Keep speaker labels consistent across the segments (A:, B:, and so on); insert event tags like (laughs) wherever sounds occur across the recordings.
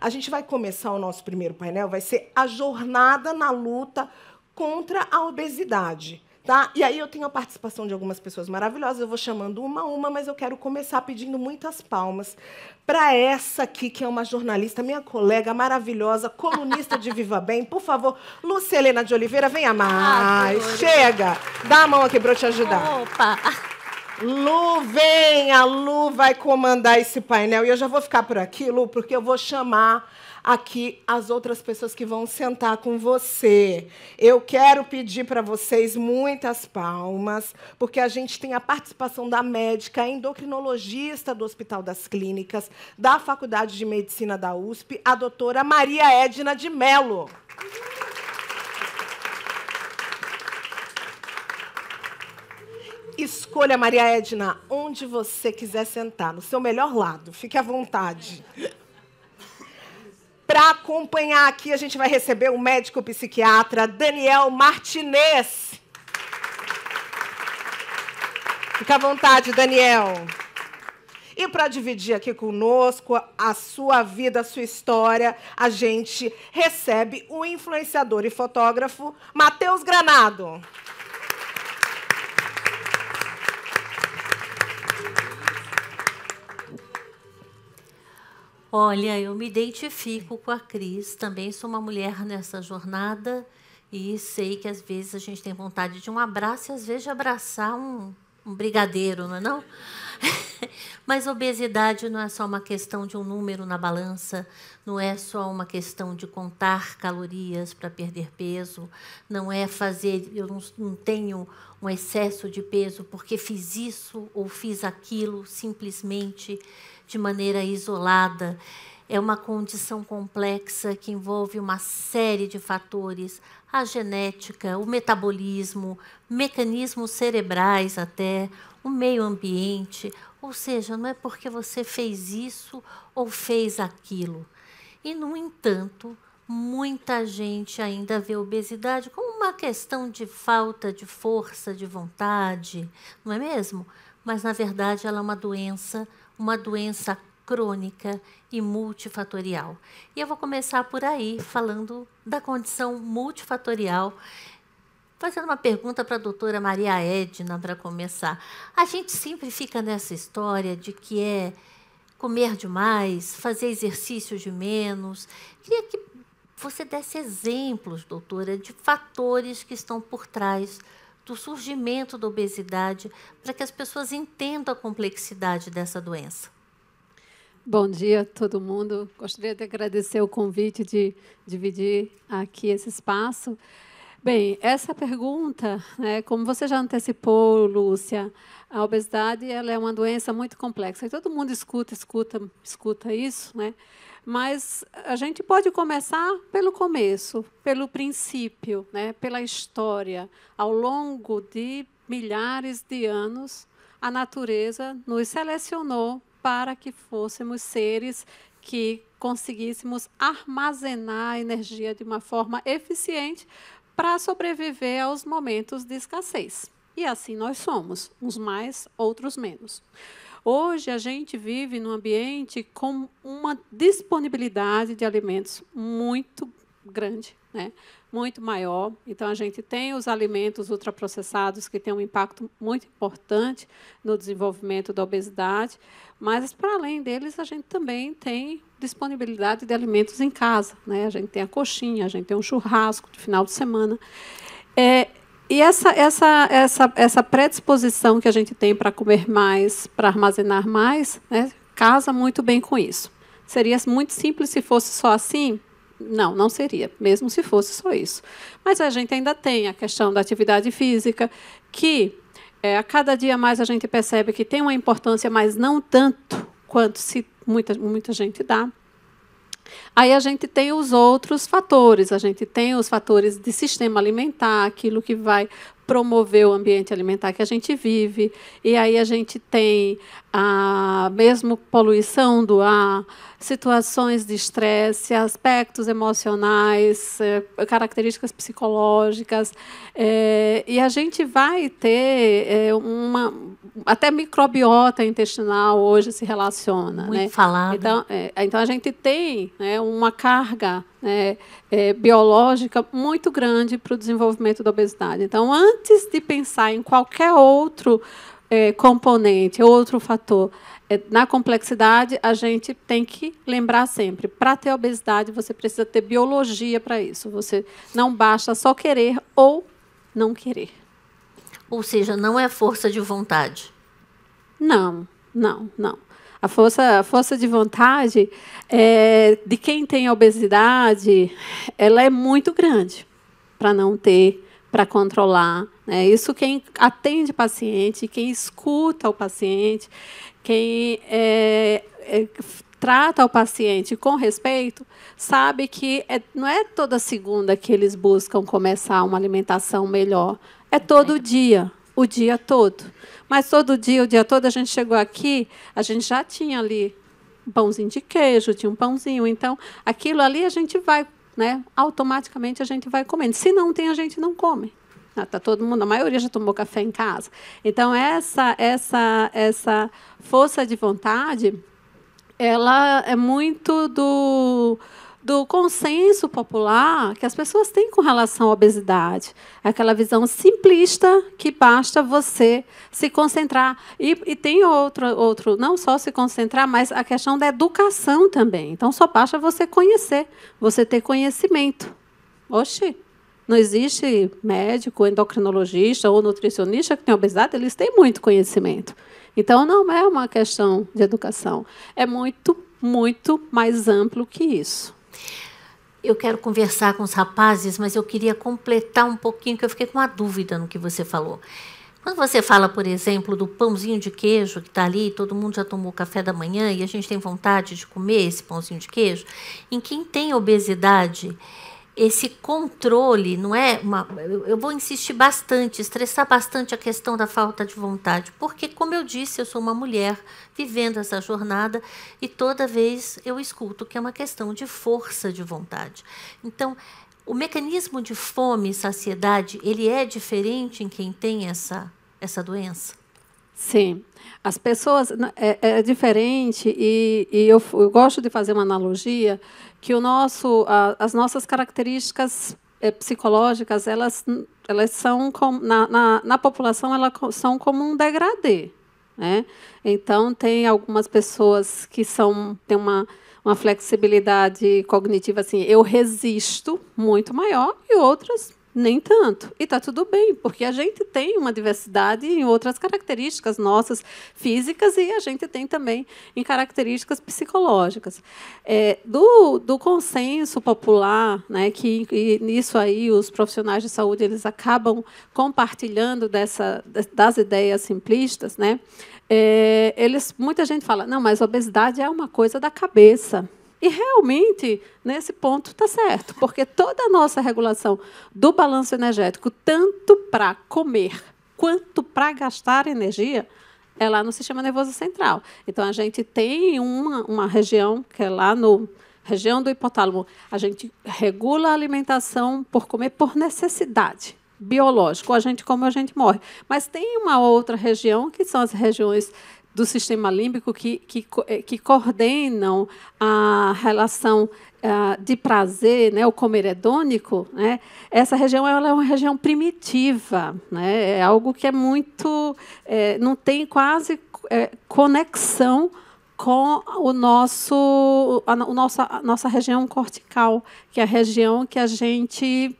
A: A gente vai começar o nosso primeiro painel, vai ser a jornada na luta contra a obesidade. Tá? E aí eu tenho a participação de algumas pessoas maravilhosas, eu vou chamando uma a uma, mas eu quero começar pedindo muitas palmas para essa aqui, que é uma jornalista, minha colega maravilhosa, colunista de Viva Bem. Por favor, Lúcia Helena de Oliveira, venha mais. Ah, Chega! Dá a mão aqui para eu te ajudar. Opa! Lu, vem! A Lu vai comandar esse painel. E eu já vou ficar por aqui, Lu, porque eu vou chamar aqui as outras pessoas que vão sentar com você. Eu quero pedir para vocês muitas palmas, porque a gente tem a participação da médica endocrinologista do Hospital das Clínicas, da Faculdade de Medicina da USP, a doutora Maria Edna de Mello. Uhum. Escolha, Maria Edna, onde você quiser sentar, no seu melhor lado. Fique à vontade. Para acompanhar aqui, a gente vai receber o médico psiquiatra Daniel Martinez. Fique à vontade, Daniel. E para dividir aqui conosco a sua vida, a sua história, a gente recebe o influenciador e fotógrafo Matheus Granado. Aplausos Olha,
B: eu me identifico com a Cris, também sou uma mulher nessa jornada e sei que às vezes a gente tem vontade de um abraço e às vezes de abraçar um, um brigadeiro, não é não? (laughs) Mas obesidade não é só uma questão de um número na balança, não é só uma questão de contar calorias para perder peso, não é fazer, eu não, não tenho um excesso de peso porque fiz isso ou fiz aquilo simplesmente de maneira isolada. É uma condição complexa que envolve uma série de fatores: a genética, o metabolismo, mecanismos cerebrais até, o meio ambiente. Ou seja, não é porque você fez isso ou fez aquilo. E, no entanto, muita gente ainda vê obesidade como uma questão de falta de força, de vontade, não é mesmo? Mas, na verdade, ela é uma doença uma doença crônica e multifatorial. E eu vou começar por aí, falando da condição multifatorial, fazendo uma pergunta para a doutora Maria Edna, para começar. A gente sempre fica nessa história de que é comer demais, fazer exercício de menos. Queria que você desse exemplos, doutora, de fatores que estão por trás do surgimento da obesidade, para que as pessoas entendam a complexidade dessa doença.
C: Bom dia a todo mundo. Gostaria de agradecer o convite de dividir aqui esse espaço. Bem, essa pergunta, né, como você já antecipou, Lúcia, a obesidade ela é uma doença muito complexa. E todo mundo escuta, escuta, escuta isso, né? Mas a gente pode começar pelo começo, pelo princípio, né, pela história. Ao longo de milhares de anos, a natureza nos selecionou para que fôssemos seres que conseguíssemos armazenar a energia de uma forma eficiente para sobreviver aos momentos de escassez. E assim nós somos, uns mais, outros menos. Hoje a gente vive num ambiente com uma disponibilidade de alimentos muito grande, né? muito maior. Então, a gente tem os alimentos ultraprocessados, que têm um impacto muito importante no desenvolvimento da obesidade, mas, para além deles, a gente também tem disponibilidade de alimentos em casa. Né? A gente tem a coxinha, a gente tem um churrasco de final de semana. É, e essa, essa, essa, essa predisposição que a gente tem para comer mais, para armazenar mais, né, casa muito bem com isso. Seria muito simples se fosse só assim? Não, não seria, mesmo se fosse só isso. Mas a gente ainda tem a questão da atividade física, que é, a cada dia mais a gente percebe que tem uma importância, mas não tanto quanto se muita, muita gente dá. Aí a gente tem os outros fatores, a gente tem os fatores de sistema alimentar, aquilo que vai promover o ambiente alimentar que a gente vive. E aí a gente tem a mesmo poluição do ar, situações de estresse, aspectos emocionais, eh, características psicológicas. É, e a gente vai ter eh, uma. Até microbiota intestinal hoje se relaciona. Muito né? falado. Então, é, então a gente tem né, uma carga né, é, biológica muito grande para o desenvolvimento da obesidade. Então, antes de pensar em qualquer outro é, componente, outro fator, é, na complexidade, a gente tem que lembrar sempre: para ter obesidade, você precisa ter biologia para isso. Você não basta só querer
B: ou não querer. Ou seja, não é força de vontade.
C: Não, não, não. A força, a força de vontade é, de quem tem obesidade, ela é muito grande para não ter, para controlar. Né? Isso quem atende paciente, quem escuta o paciente, quem é, é, trata o paciente com respeito, sabe que é, não é toda segunda que eles buscam começar uma alimentação melhor, é todo dia o dia todo. Mas todo dia, o dia todo, a gente chegou aqui, a gente já tinha ali um pãozinho de queijo, tinha um pãozinho. Então, aquilo ali a gente vai, né? Automaticamente a gente vai comendo. Se não tem, a gente não come. Ah, tá todo mundo, a maioria já tomou café em casa. Então essa essa essa força de vontade, ela é muito do do consenso popular que as pessoas têm com relação à obesidade. Aquela visão simplista que basta você se concentrar. E, e tem outro, outro, não só se concentrar, mas a questão da educação também. Então, só basta você conhecer, você ter conhecimento. Oxi, não existe médico, endocrinologista ou nutricionista que tem obesidade, eles têm muito conhecimento. Então, não é uma questão de
B: educação. É muito, muito mais amplo que isso. Eu quero conversar com os rapazes, mas eu queria completar um pouquinho, que eu fiquei com uma dúvida no que você falou. Quando você fala, por exemplo, do pãozinho de queijo que está ali, todo mundo já tomou café da manhã e a gente tem vontade de comer esse pãozinho de queijo, em quem tem obesidade, esse controle, não é? Uma, eu vou insistir bastante, estressar bastante a questão da falta de vontade, porque, como eu disse, eu sou uma mulher vivendo essa jornada e toda vez eu escuto que é uma questão de força de vontade. Então, o mecanismo de fome e saciedade, ele é diferente em quem tem essa, essa doença? Sim.
C: As pessoas. É, é diferente, e, e eu, eu, gosto de fazer uma analogia, que o nosso, a, as nossas características é, psicológicas, elas, elas são, com, na, na, na, população, elas são como um degradê. Né? Então, tem algumas pessoas que são têm uma uma flexibilidade cognitiva assim, eu resisto muito maior e outras nem tanto. E está tudo bem, porque a gente tem uma diversidade em outras características nossas físicas e a gente tem também em características psicológicas. É, do, do consenso popular, né, que e nisso aí os profissionais de saúde eles acabam compartilhando dessa, das ideias simplistas, né, é, eles, muita gente fala, não, mas obesidade é uma coisa da cabeça. E realmente, nesse ponto, está certo, porque toda a nossa regulação do balanço energético, tanto para comer quanto para gastar energia, é lá no sistema nervoso central. Então, a gente tem uma, uma região que é lá no região do hipotálamo. A gente regula a alimentação por comer por necessidade biológica. A gente come, a gente morre. Mas tem uma outra região, que são as regiões do sistema límbico que, que, eh, que coordenam a relação eh, de prazer, né, o comer hedônico, é né, essa região ela é uma região primitiva, né, é algo que é muito, é, não tem quase é, conexão com o nosso, a, o nossa, a nossa região cortical, que é a região que a gente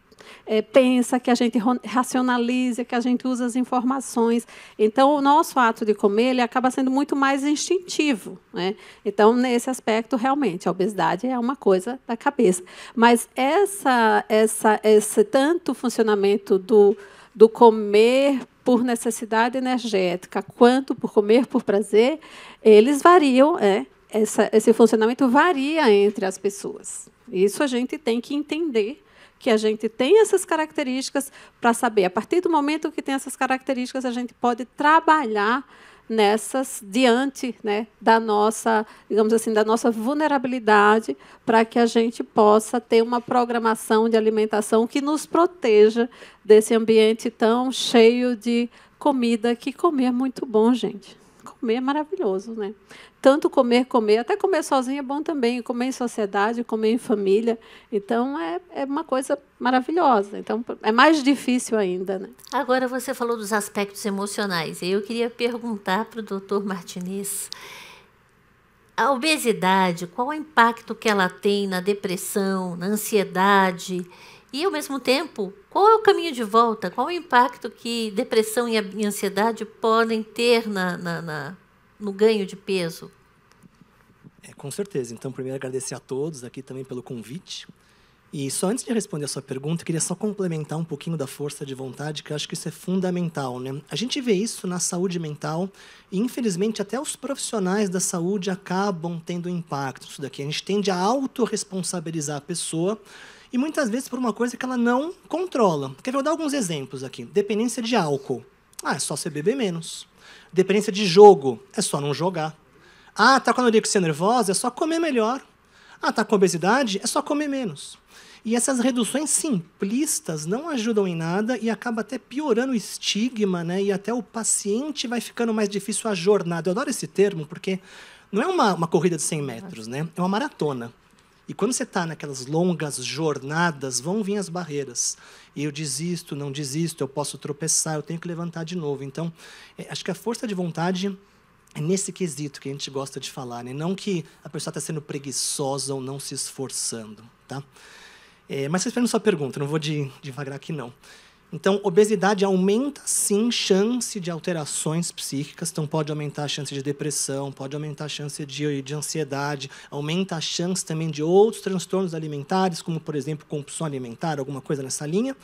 C: é, pensa, que a gente racionaliza, que a gente usa as informações. Então, o nosso ato de comer ele acaba sendo muito mais instintivo. Né? Então, nesse aspecto, realmente, a obesidade é uma coisa da cabeça. Mas essa, essa, esse tanto funcionamento do, do comer por necessidade energética quanto por comer por prazer, eles variam, é, essa, esse funcionamento varia entre as pessoas. Isso a gente tem que entender que a gente tem essas características para saber. A partir do momento que tem essas características, a gente pode trabalhar nessas diante né, da nossa, digamos assim, da nossa vulnerabilidade, para que a gente possa ter uma programação de alimentação que nos proteja desse ambiente tão cheio de comida que comer é muito bom, gente comer é maravilhoso, né? Tanto comer, comer, até comer sozinho é bom também, comer em sociedade, comer em família. Então é, é uma coisa maravilhosa. Então é mais
B: difícil ainda, né? Agora você falou dos aspectos emocionais. Eu queria perguntar para o doutor Martinez. A obesidade, qual o impacto que ela tem na depressão, na ansiedade e, ao mesmo tempo, qual é o caminho de volta? Qual é o impacto que depressão e ansiedade podem ter na, na, na no ganho de peso?
D: É, com certeza. Então, primeiro, agradecer a todos aqui também pelo convite. E só antes de responder a sua pergunta, eu queria só complementar um pouquinho da força de vontade, que eu acho que isso é fundamental. Né? A gente vê isso na saúde mental e, infelizmente, até os profissionais da saúde acabam tendo impacto. nisso daqui, a gente tende a autorresponsabilizar a pessoa e muitas vezes por uma coisa que ela não controla. Quer ver? Eu dar alguns exemplos aqui. Dependência de álcool. Ah, é só você beber menos. Dependência de jogo. É só não jogar. Ah, tá com anorexia nervosa? É só comer melhor. Ah, tá com obesidade? É só comer menos. E essas reduções simplistas não ajudam em nada e acaba até piorando o estigma, né? E até o paciente vai ficando mais difícil a jornada. Eu adoro esse termo porque não é uma, uma corrida de 100 metros, né? É uma maratona. E quando você está naquelas longas jornadas, vão vir as barreiras. E eu desisto, não desisto, eu posso tropeçar, eu tenho que levantar de novo. Então, é, acho que a força de vontade é nesse quesito que a gente gosta de falar, né? não que a pessoa está sendo preguiçosa ou não se esforçando. Tá? É, mas respondendo sua pergunta, não vou de, devagar aqui não. Então, obesidade aumenta sim chance de alterações psíquicas, então pode aumentar a chance de depressão, pode aumentar a chance de, de ansiedade, aumenta a chance também de outros transtornos alimentares, como por exemplo compulsão alimentar, alguma coisa nessa linha.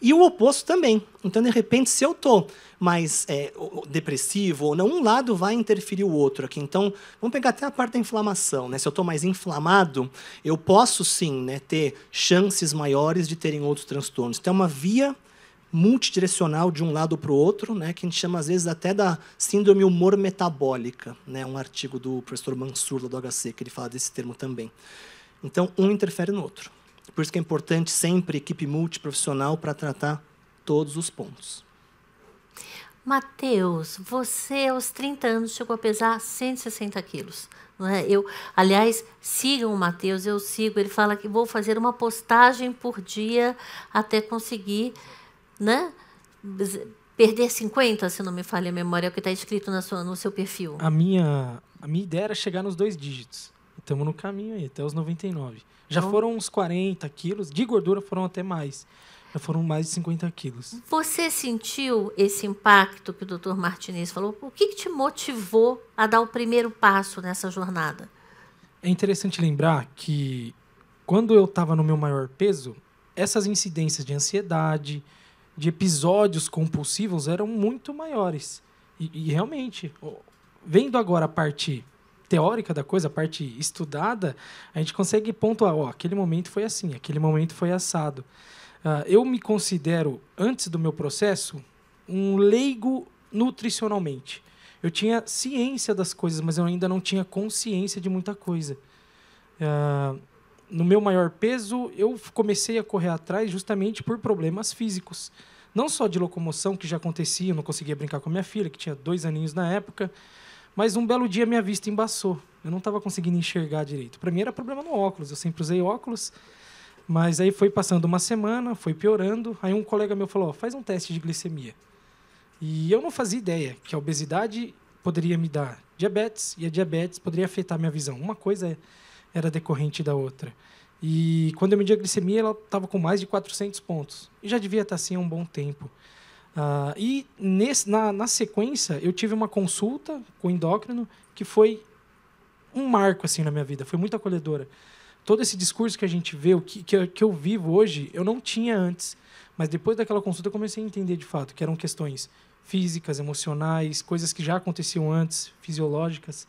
D: E o oposto também. Então, de repente, se eu estou mais é, depressivo ou não, um lado vai interferir o outro aqui. Então, vamos pegar até a parte da inflamação. Né? Se eu estou mais inflamado, eu posso sim né, ter chances maiores de terem outros transtornos. Então, é uma via multidirecional de um lado para o outro, né, que a gente chama às vezes até da síndrome humor metabólica, né, um artigo do professor Mansur do HC que ele fala desse termo também. Então, um interfere no outro. Por isso que é importante sempre equipe multiprofissional para tratar todos os pontos.
B: Mateus, você aos 30 anos chegou a pesar 160 quilos. É? Eu, aliás, sigam o Mateus, eu sigo. Ele fala que vou fazer uma postagem por dia até conseguir né? Perder 50, se não me falha a memória, é o que está escrito na sua, no seu perfil.
E: A minha, a minha ideia era chegar nos dois dígitos. Estamos no caminho aí, até os 99. Já então, foram uns 40 quilos, de gordura foram até mais. Já foram mais de 50 quilos.
B: Você sentiu esse impacto que o Dr. Martinez falou? O que, que te motivou a dar o primeiro passo nessa jornada?
E: É interessante lembrar que quando eu estava no meu maior peso, essas incidências de ansiedade, de episódios compulsivos eram muito maiores. E, e, realmente, vendo agora a parte teórica da coisa, a parte estudada, a gente consegue pontuar, ó, aquele momento foi assim, aquele momento foi assado. Uh, eu me considero, antes do meu processo, um leigo nutricionalmente. Eu tinha ciência das coisas, mas eu ainda não tinha consciência de muita coisa. Uh, no meu maior peso, eu comecei a correr atrás justamente por problemas físicos. Não só de locomoção, que já acontecia, eu não conseguia brincar com a minha filha, que tinha dois aninhos na época, mas um belo dia minha vista embaçou. Eu não estava conseguindo enxergar direito. Para mim era problema no óculos, eu sempre usei óculos. Mas aí foi passando uma semana, foi piorando. Aí um colega meu falou: oh, faz um teste de glicemia. E eu não fazia ideia que a obesidade poderia me dar diabetes e a diabetes poderia afetar minha visão. Uma coisa é era decorrente da outra. E quando eu medi a glicemia, ela estava com mais de 400 pontos. E já devia estar tá assim há um bom tempo. Uh, e nesse, na, na sequência, eu tive uma consulta com o endócrino que foi um marco assim na minha vida, foi muito acolhedora. Todo esse discurso que a gente vê, o que, que, eu, que eu vivo hoje, eu não tinha antes. Mas depois daquela consulta, eu comecei a entender de fato que eram questões físicas, emocionais, coisas que já aconteciam antes, fisiológicas.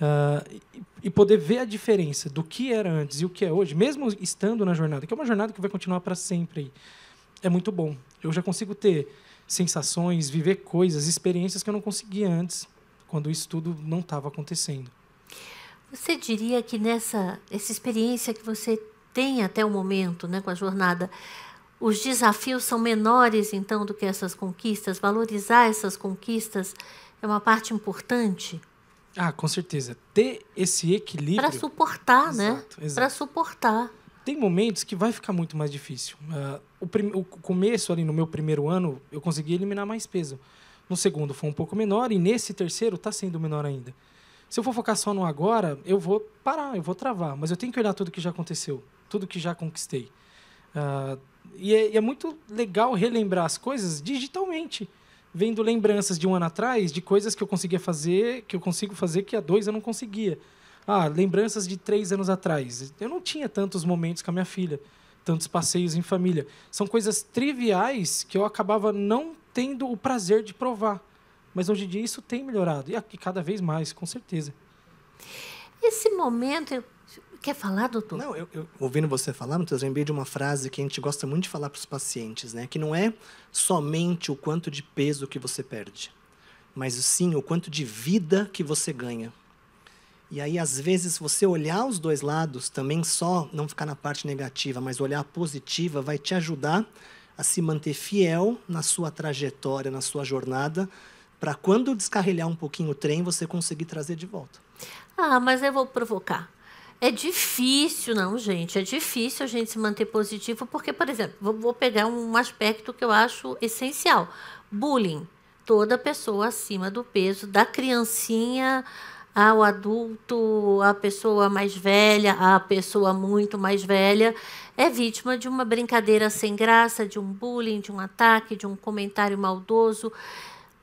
E: Uh, e poder ver a diferença do que era antes e o que é hoje, mesmo estando na jornada, que é uma jornada que vai continuar para sempre, é muito bom. Eu já consigo ter sensações, viver coisas, experiências que eu não conseguia antes, quando isso tudo não estava acontecendo.
B: Você diria que nessa essa experiência que você tem até o momento, né, com a jornada, os desafios são menores então do que essas conquistas? Valorizar essas conquistas é uma parte importante?
E: Ah, com certeza. Ter esse equilíbrio. Para
B: suportar, né? exato, né? Para
E: suportar. Tem momentos que vai ficar muito mais difícil. Uh, o, prim... o começo ali no meu primeiro ano, eu consegui eliminar mais peso. No segundo foi um pouco menor e nesse terceiro está sendo menor ainda. Se eu for focar só no agora, eu vou parar, eu vou travar. Mas eu tenho que olhar tudo que já aconteceu, tudo que já conquistei. Uh, e, é, e é muito legal relembrar as coisas digitalmente vendo lembranças de um ano atrás de coisas que eu conseguia fazer, que eu consigo fazer que há dois eu não conseguia. Ah, lembranças de três anos atrás. Eu não tinha tantos momentos com a minha filha, tantos passeios em família. São coisas triviais que eu acabava não tendo o prazer de provar. Mas hoje em dia isso tem melhorado, e cada vez mais, com certeza.
B: Esse momento Quer falar, doutor? Não, eu, eu
D: ouvindo você falar, eu lembrei de uma frase que a gente gosta muito de falar para os pacientes, né? Que não é somente o quanto de peso que você perde, mas sim o quanto de vida que você ganha. E aí, às vezes, você olhar os dois lados, também só não ficar na parte negativa, mas olhar a positiva, vai te ajudar a se manter fiel na sua trajetória, na sua jornada, para quando descarrilhar um pouquinho o trem, você conseguir trazer de volta.
B: Ah, mas eu vou provocar. É difícil, não, gente. É difícil a gente se manter positivo, porque, por exemplo, vou pegar um aspecto que eu acho essencial: bullying. Toda pessoa acima do peso, da criancinha ao adulto, à pessoa mais velha, à pessoa muito mais velha, é vítima de uma brincadeira sem graça, de um bullying, de um ataque, de um comentário maldoso.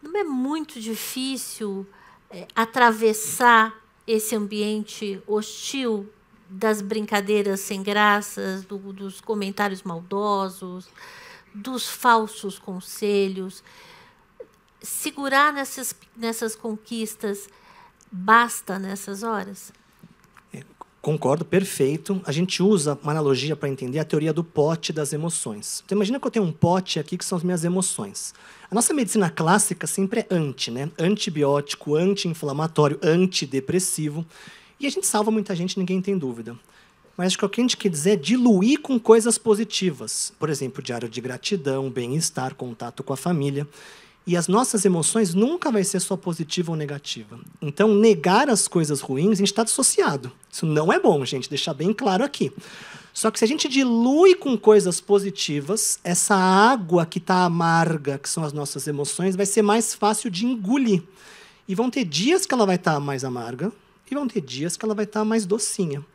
B: Não é muito difícil é, atravessar esse ambiente hostil das brincadeiras sem graças, do, dos comentários maldosos, dos falsos conselhos. Segurar nessas, nessas conquistas basta nessas horas?
D: Concordo, perfeito. A gente usa uma analogia para entender a teoria do pote das emoções. Então, imagina que eu tenho um pote aqui que são as minhas emoções. A nossa medicina clássica sempre é anti, né? Antibiótico, anti-inflamatório, antidepressivo. E a gente salva muita gente, ninguém tem dúvida. Mas acho que o que a gente quer dizer é diluir com coisas positivas. Por exemplo, diário de gratidão, bem-estar, contato com a família. E as nossas emoções nunca vai ser só positiva ou negativa. Então, negar as coisas ruins, a gente está dissociado. Isso não é bom, gente, deixar bem claro aqui. Só que se a gente dilui com coisas positivas, essa água que está amarga, que são as nossas emoções, vai ser mais fácil de engolir. E vão ter dias que ela vai estar tá mais amarga, e vão ter dias que ela vai estar tá mais docinha.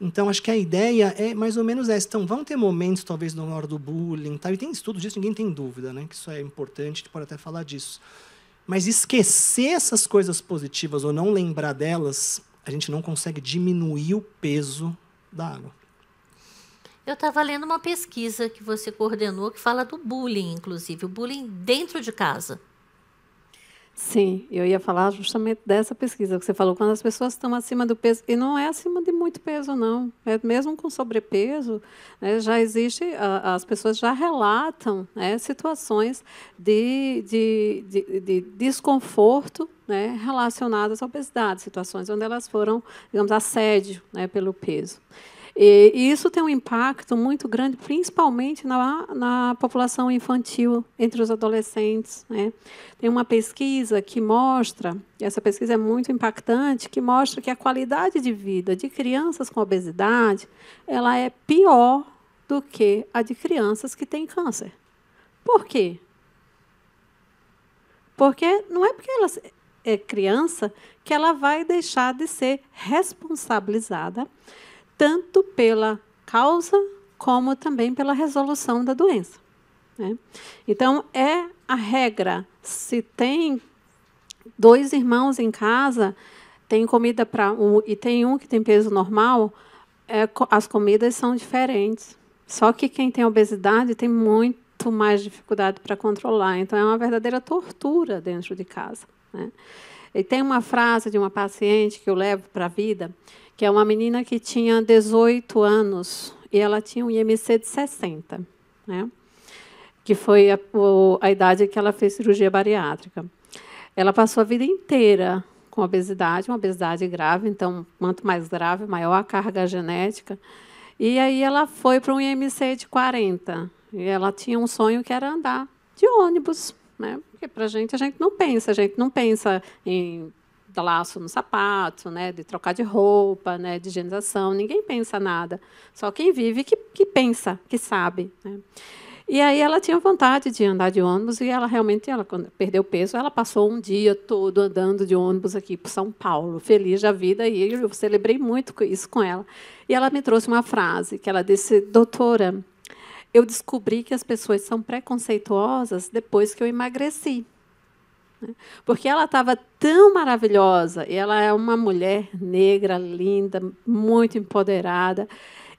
D: Então, acho que a ideia é mais ou menos essa. Então, vão ter momentos, talvez, na hora do bullying, tal. Tá? e tem estudo disso, ninguém tem dúvida, né? que isso é importante, a gente pode até falar disso. Mas esquecer essas coisas positivas ou não lembrar delas, a gente não consegue diminuir o peso da água.
B: Eu estava lendo uma pesquisa que você coordenou que fala do bullying, inclusive, o bullying dentro de casa.
C: Sim, eu ia falar justamente dessa pesquisa que você falou, quando as pessoas estão acima do peso, e não é acima de muito peso, não. É, mesmo com sobrepeso, né, já existe, a, as pessoas já relatam né, situações de, de, de, de desconforto né, relacionadas à obesidade, situações onde elas foram, digamos, assédio né, pelo peso. E, e isso tem um impacto muito grande, principalmente na, na população infantil, entre os adolescentes. Né? Tem uma pesquisa que mostra, e essa pesquisa é muito impactante, que mostra que a qualidade de vida de crianças com obesidade ela é pior do que a de crianças que têm câncer. Por quê? Porque não é porque ela é criança que ela vai deixar de ser responsabilizada tanto pela causa como também pela resolução da doença. Né? Então, é a regra. Se tem dois irmãos em casa, tem comida para um e tem um que tem peso normal, é, as comidas são diferentes. Só que quem tem obesidade tem muito mais dificuldade para controlar. Então, é uma verdadeira tortura dentro de casa. Né? E tem uma frase de uma paciente que eu levo para a vida, que é uma menina que tinha 18 anos e ela tinha um IMC de 60, né? que foi a, a idade que ela fez cirurgia bariátrica. Ela passou a vida inteira com obesidade, uma obesidade grave, então, quanto mais grave, maior a carga genética. E aí ela foi para um IMC de 40. E ela tinha um sonho que era andar de ônibus, né? Porque para a gente, a gente não pensa, a gente não pensa em laço no sapato, né, de trocar de roupa, né, de higienização. Ninguém pensa nada. Só quem vive que, que pensa, que sabe. Né? E aí ela tinha vontade de andar de ônibus e ela realmente, ela quando perdeu peso, ela passou um dia todo andando de ônibus aqui para São Paulo, feliz da vida. E eu celebrei muito isso com ela. E ela me trouxe uma frase que ela disse: "Doutora, eu descobri que as pessoas são preconceituosas depois que eu emagreci." Né? Porque ela estava tão maravilhosa, e ela é uma mulher negra, linda, muito empoderada,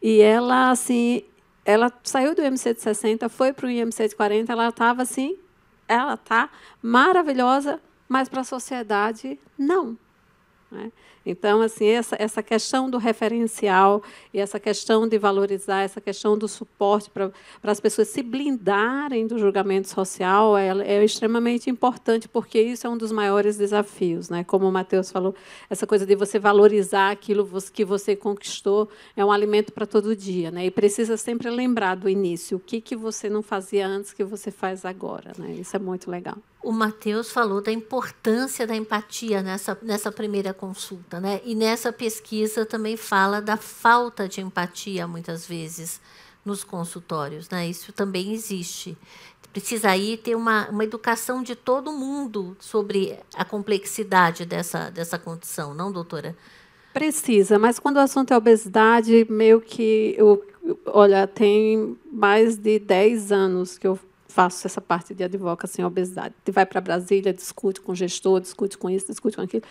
C: e ela assim, ela saiu do IMC de 60, foi para o IMC de 40, ela estava assim, ela tá maravilhosa, mas para a sociedade não. Né? Então, assim, essa, essa questão do referencial e essa questão de valorizar, essa questão do suporte para as pessoas se blindarem do julgamento social é, é, extremamente importante, porque isso é um dos maiores desafios. Né? Como o Matheus falou, essa coisa de você valorizar aquilo que você conquistou é um alimento para todo dia. Né? E precisa sempre lembrar do início, o que, que você não fazia antes que você faz agora. Né? Isso é muito legal
B: o Matheus falou da importância da empatia nessa, nessa primeira consulta, né? E nessa pesquisa também fala da falta de empatia, muitas vezes, nos consultórios, né? Isso também existe. Precisa aí ter uma, uma educação de todo mundo sobre a complexidade dessa, dessa condição, não, doutora?
C: Precisa, mas quando o assunto é obesidade, meio que eu, olha, tem mais de 10 anos que eu faço essa parte de advocacy em obesidade. Tu vai para Brasília, discute com o gestor, discute com isso, discute com aquilo.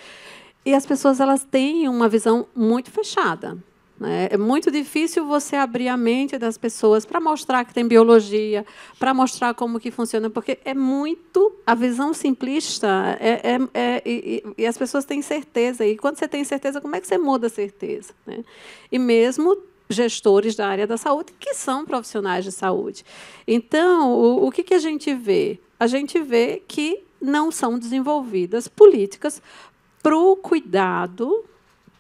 C: E as pessoas elas têm uma visão muito fechada. Né? É muito difícil você abrir a mente das pessoas para mostrar que tem biologia, para mostrar como que funciona, porque é muito a visão simplista é, é, é e, e, as pessoas têm certeza. E quando você tem certeza, como é que você muda a certeza? Né? E mesmo gestores da área da saúde que são profissionais de saúde. Então, o, o que, que a gente vê? A gente vê que não são desenvolvidas políticas para o cuidado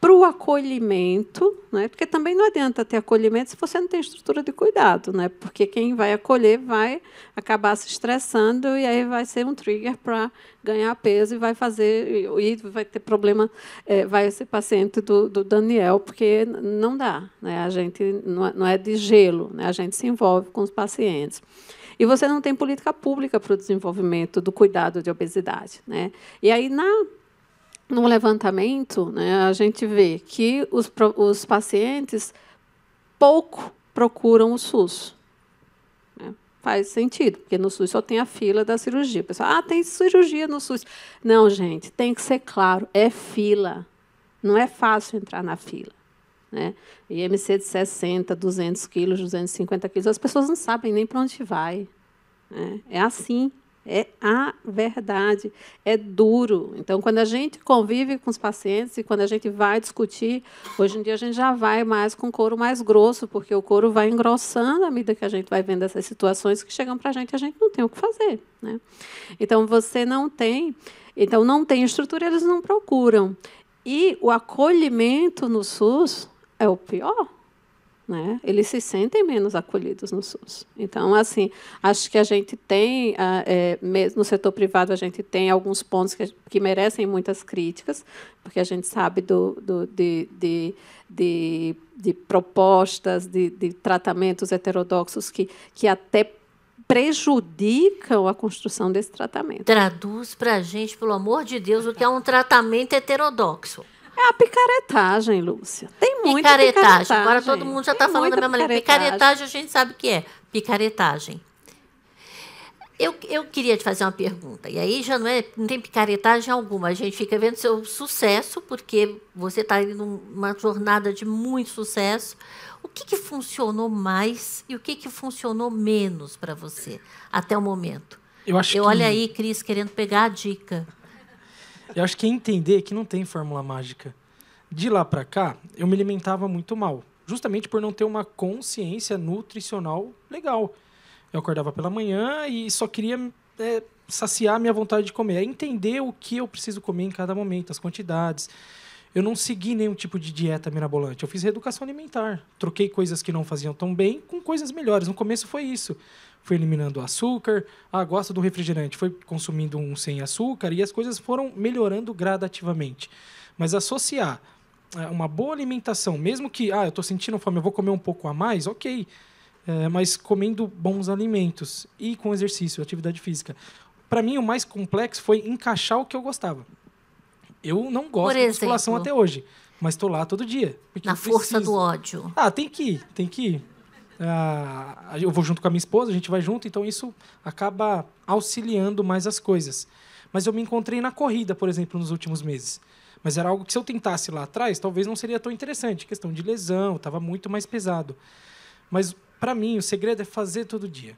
C: para o acolhimento, né? porque também não adianta ter acolhimento se você não tem estrutura de cuidado, né? porque quem vai acolher vai acabar se estressando e aí vai ser um trigger para ganhar peso e vai fazer e vai ter problema, é, vai ser paciente do, do, Daniel, porque não dá, né? a gente é, não é de gelo, né? a gente se envolve com os pacientes. E você não tem política pública para o desenvolvimento do cuidado de obesidade. Né? E aí, na no levantamento, né, a gente vê que os, os pacientes pouco procuram o SUS. Né? Faz sentido, porque no SUS só tem a fila da cirurgia. O pessoal, ah, tem cirurgia no SUS. Não, gente, tem que ser claro, é fila. Não é fácil entrar na fila. Né? IMC de 60, 200 quilos, 250 quilos, as pessoas não sabem nem para onde vai. Né? É assim é a verdade, é duro. Então, quando a gente convive com os pacientes e quando a gente vai discutir, hoje em dia a gente já vai mais com couro mais grosso, porque o couro vai engrossando à medida que a gente vai vendo essas situações que chegam para a gente, a gente não tem o que fazer. Né? Então, você não tem, então não tem estrutura, eles não procuram. E o acolhimento no SUS é o pior né? Eles se sentem menos acolhidos no SUS. Então, assim, acho que a gente tem, ah, é, no setor privado, a gente tem alguns pontos que, que merecem muitas críticas, porque a gente sabe do, do de, de, de, de, propostas, de, de tratamentos heterodoxos que, que até prejudicam a construção desse tratamento.
B: Traduz para a gente, pelo amor de Deus, o que é um tratamento heterodoxo. É a picaretagem, Lúcia. Tem muita picaretagem. picaretagem. Agora todo mundo já está falando a mesma linha. Picaretagem a gente sabe o que é. Picaretagem. Eu, eu queria te fazer uma pergunta. E aí já não, é, não tem picaretagem alguma. A gente fica vendo seu sucesso, porque você está indo numa jornada de muito sucesso. O que, que funcionou mais e o que, que funcionou menos para você até o momento?
E: Eu acho eu que... Olha aí,
B: Cris, querendo pegar a dica.
E: Eu acho que é entender que não tem fórmula mágica. De lá para cá, eu me alimentava muito mal,
B: justamente por não ter uma
E: consciência nutricional legal. Eu acordava pela manhã e só queria é, saciar minha vontade de comer, é entender o que eu preciso comer em cada momento, as quantidades. Eu não segui nenhum tipo de dieta mirabolante. Eu fiz reeducação alimentar. Troquei coisas que não faziam tão bem com coisas melhores. No começo foi isso foi eliminando o açúcar, ah, gosta do refrigerante, foi consumindo um sem açúcar, e as coisas foram melhorando gradativamente. Mas associar ah, uma boa alimentação, mesmo que, ah, eu estou sentindo fome, eu vou comer um pouco a mais, ok, é, mas comendo bons alimentos e com exercício, atividade física. Para mim, o mais complexo foi encaixar o que eu gostava. Eu não gosto exemplo, de musculação até hoje, mas estou lá todo dia. Na força preciso. do ódio. Ah, tem que ir, tem que ir. Ah, eu vou junto com a minha esposa, a gente vai junto, então isso acaba auxiliando mais as coisas. Mas eu me encontrei na corrida, por exemplo, nos últimos meses. Mas era algo que se eu tentasse lá atrás, talvez não seria tão interessante. Questão de lesão, estava muito mais pesado. Mas para mim, o segredo é fazer todo dia.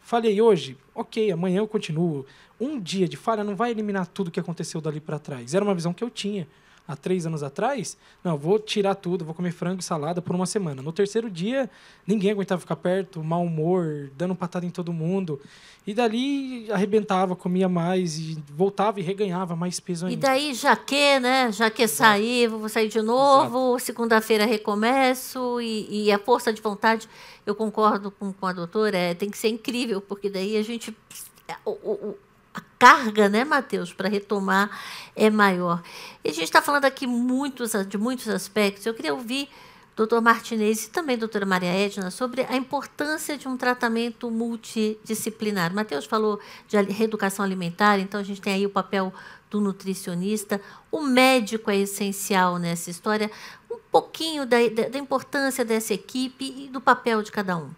E: falei hoje, ok, amanhã eu continuo. Um dia de falha não vai eliminar tudo que aconteceu dali para trás. Era uma visão que eu tinha há três anos atrás, não, vou tirar tudo, vou comer frango e salada por uma semana. No terceiro dia, ninguém aguentava ficar perto, mau humor, dando patada em todo mundo. E dali arrebentava, comia mais e voltava e reganhava mais peso ainda.
B: E daí já que, né? Já que sair, vou sair de novo, segunda-feira recomeço e, e, a força de vontade, eu concordo com, com a doutora, é, tem que ser incrível, porque daí a gente. É, o, o, carga, né, Mateus, para retomar é maior. E a gente está falando aqui muitos, de muitos aspectos. Eu queria ouvir doutor Martinez e também doutora Maria Edna sobre a importância de um tratamento multidisciplinar. Mateus falou de reeducação alimentar, então a gente tem aí o papel do nutricionista. O médico é essencial nessa história. Um pouquinho da, da, da importância dessa equipe e do papel de cada um.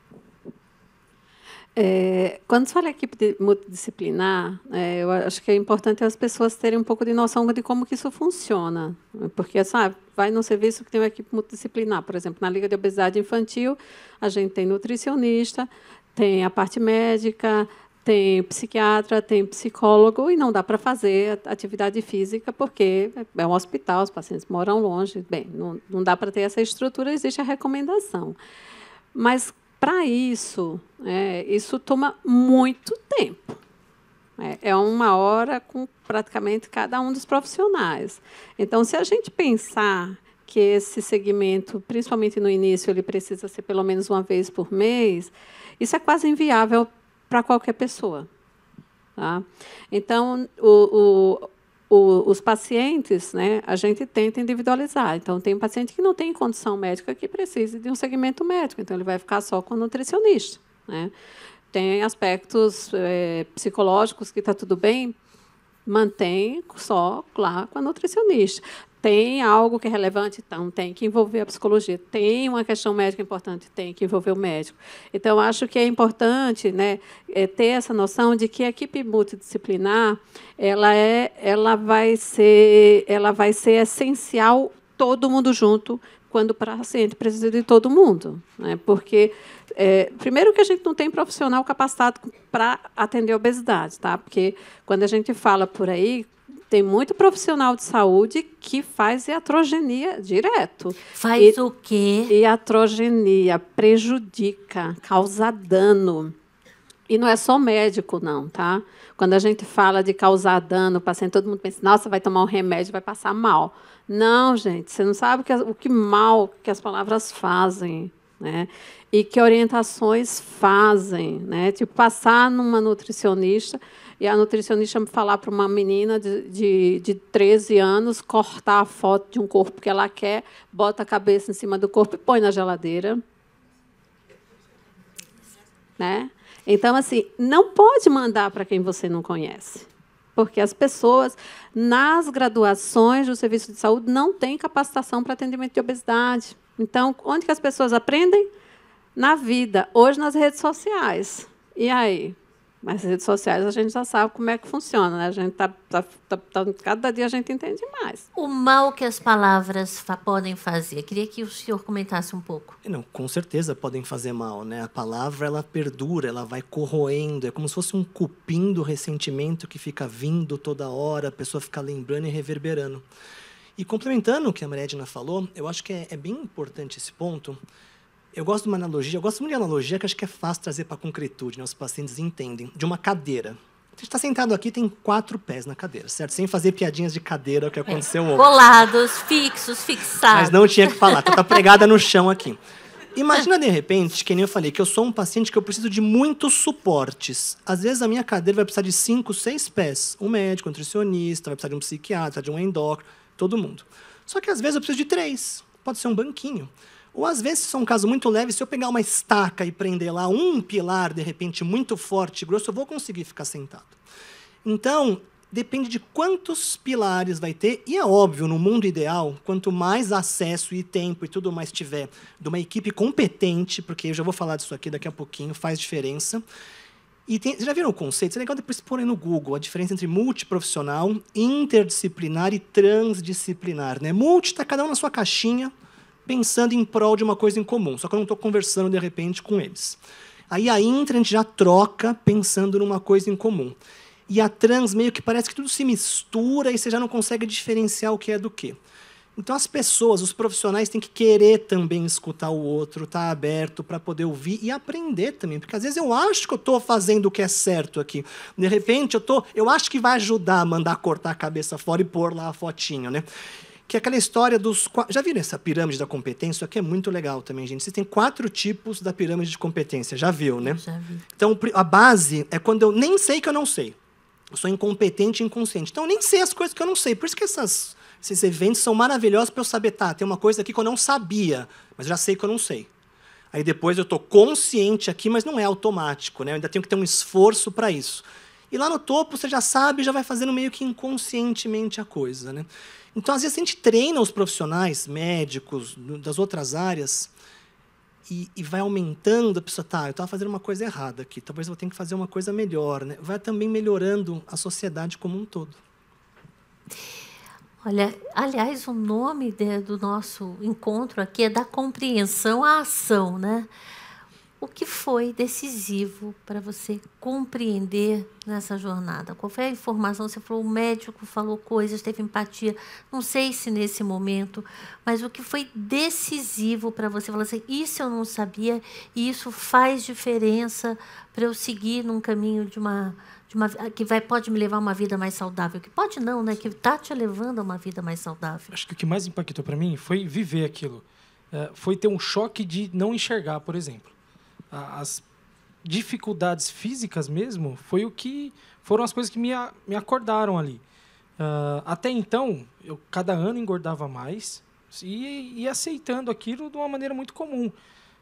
B: É, quando se fala em equipe
C: multidisciplinar, é, eu acho que é importante as pessoas terem um pouco de noção de como que isso funciona. Porque, sabe, vai num serviço que tem uma equipe multidisciplinar. Por exemplo, na Liga de Obesidade Infantil, a gente tem nutricionista, tem a parte médica, tem psiquiatra, tem psicólogo, e não dá para fazer atividade física porque é, é um hospital, os pacientes moram longe. Bem, não, não dá para ter essa estrutura, existe a recomendação. Mas para isso, é, isso toma muito tempo. É, é uma hora com praticamente cada um dos profissionais. Então, se a gente pensar que esse segmento, principalmente no início, ele precisa ser pelo menos uma vez por mês, isso é quase inviável para qualquer pessoa. Tá? Então, o, o, o, os pacientes, né, a gente tenta individualizar. Então, tem um paciente que não tem condição médica que precise de um segmento médico, então ele vai ficar só com o nutricionista. Né? Tem aspectos é, psicológicos que está tudo bem, mantém só lá com a nutricionista. Tem algo que é relevante? Então, tem que envolver a psicologia. Tem uma questão médica importante? Tem que envolver o médico. Então, acho que é importante né, é, ter essa noção de que a equipe multidisciplinar ela, é, ela, vai, ser, ela vai ser essencial todo mundo junto quando o paciente precisa de todo mundo. Né? Porque, é, primeiro, que a gente não tem profissional capacitado para atender a obesidade, tá? porque quando a gente fala por aí, tem muito profissional de saúde que faz iatrogenia direto. Faz e, o quê? Iatrogenia prejudica, causa dano. E não é só médico, não, tá? Quando a gente fala de causar dano, o paciente, todo mundo pensa, nossa, vai tomar um remédio, vai passar mal. Não, gente, você não sabe o que, o que mal que as palavras fazem, né? E que orientações fazem, né? Tipo, passar numa nutricionista e a nutricionista me falar para uma menina de, de, de 13 anos cortar a foto de um corpo que ela quer, bota a cabeça em cima do corpo e põe na geladeira. Né? Então, assim, não pode mandar para quem você não conhece. Porque as pessoas, nas graduações do serviço de saúde, não têm capacitação para atendimento de obesidade. Então, onde que as pessoas aprendem? Na vida, hoje nas redes sociais. E aí? Mas as redes sociais a gente já sabe como é que funciona, né? A gente tá, tá, tá, tá cada dia a gente entende mais.
B: O mal que as palavras fa podem fazer. Queria que o senhor comentasse um pouco. É, não, com certeza
D: podem fazer mal, né? A palavra ela perdura, ela vai corroendo, é como se fosse um cupim do ressentimento que fica vindo toda hora, a pessoa fica lembrando e reverberando. E complementando o que a Maria Edna falou, eu acho que é, é bem importante esse ponto eu gosto de uma analogia, eu gosto muito de analogia que acho que é fácil trazer para a concretude, né? os pacientes entendem, de uma cadeira. A gente está sentado aqui, tem quatro pés na cadeira, certo? Sem fazer piadinhas de cadeira, o que aconteceu é. ontem.
B: Colados, fixos, fixados. Mas não
D: tinha que falar, Está tá pregada no chão aqui. Imagina, de repente, que nem eu falei, que eu sou um paciente que eu preciso de muitos suportes. Às vezes a minha cadeira vai precisar de cinco, seis pés. Um médico, um nutricionista, vai precisar de um psiquiatra, de um endócrino, todo mundo. Só que às vezes eu preciso de três. Pode ser um banquinho. Ou às vezes, se é um caso muito leve, se eu pegar uma estaca e prender lá um pilar, de repente, muito forte e grosso, eu vou conseguir ficar sentado. Então, depende de quantos pilares vai ter. E é óbvio, no mundo ideal, quanto mais acesso e tempo e tudo mais tiver de uma equipe competente, porque eu já vou falar disso aqui daqui a pouquinho, faz diferença. E tem, já viram o conceito? Isso é legal depois aí no Google a diferença entre multiprofissional, interdisciplinar e transdisciplinar. Né? Multi está cada um na sua caixinha, pensando em prol de uma coisa em comum, só que eu não estou conversando de repente com eles. Aí a intra a gente já troca pensando numa coisa em comum. E a trans meio que parece que tudo se mistura e você já não consegue diferenciar o que é do que. Então as pessoas, os profissionais têm que querer também escutar o outro, estar tá aberto para poder ouvir e aprender também, porque às vezes eu acho que eu estou fazendo o que é certo aqui. De repente eu tô, eu acho que vai ajudar a mandar cortar a cabeça fora e pôr lá a fotinho, né? que é aquela história dos. Já viram essa pirâmide da competência? Isso aqui é muito legal também, gente. têm quatro tipos da pirâmide de competência. Já viu, né? Já vi. Então, a base é quando eu nem sei que eu não sei. Eu sou incompetente e inconsciente. Então, eu nem sei as coisas que eu não sei. Por isso que essas, esses eventos são maravilhosos para eu saber. Tá, tem uma coisa aqui que eu não sabia, mas já sei que eu não sei. Aí depois eu estou consciente aqui, mas não é automático, né? Eu ainda tenho que ter um esforço para isso. E lá no topo você já sabe, já vai fazendo meio que inconscientemente a coisa, né? Então, às vezes, a gente treina os profissionais, médicos, das outras áreas, e, e vai aumentando, a pessoa, tá, eu estava fazendo uma coisa errada aqui, talvez eu tenha que fazer uma coisa melhor. Né? Vai também
B: melhorando a sociedade como um todo. Olha, aliás, o nome de, né, do nosso encontro aqui é da compreensão à ação, né? o que foi decisivo para você compreender nessa jornada? Qual foi a informação? Você falou, o médico falou coisas, teve empatia. Não sei se nesse momento, mas o que foi decisivo para você falar assim, isso eu não sabia e isso faz diferença para eu seguir num caminho de uma, de uma que vai pode me levar a uma vida mais saudável? Que pode não, né? Que está te levando a uma vida mais saudável. Acho que
E: o que mais impactou para mim foi viver aquilo. É, foi ter um choque de não enxergar, por exemplo as dificuldades físicas mesmo, foi o que foram as coisas que me, me acordaram ali. Uh, até então, eu cada ano engordava mais e, e aceitando aquilo de uma maneira muito comum.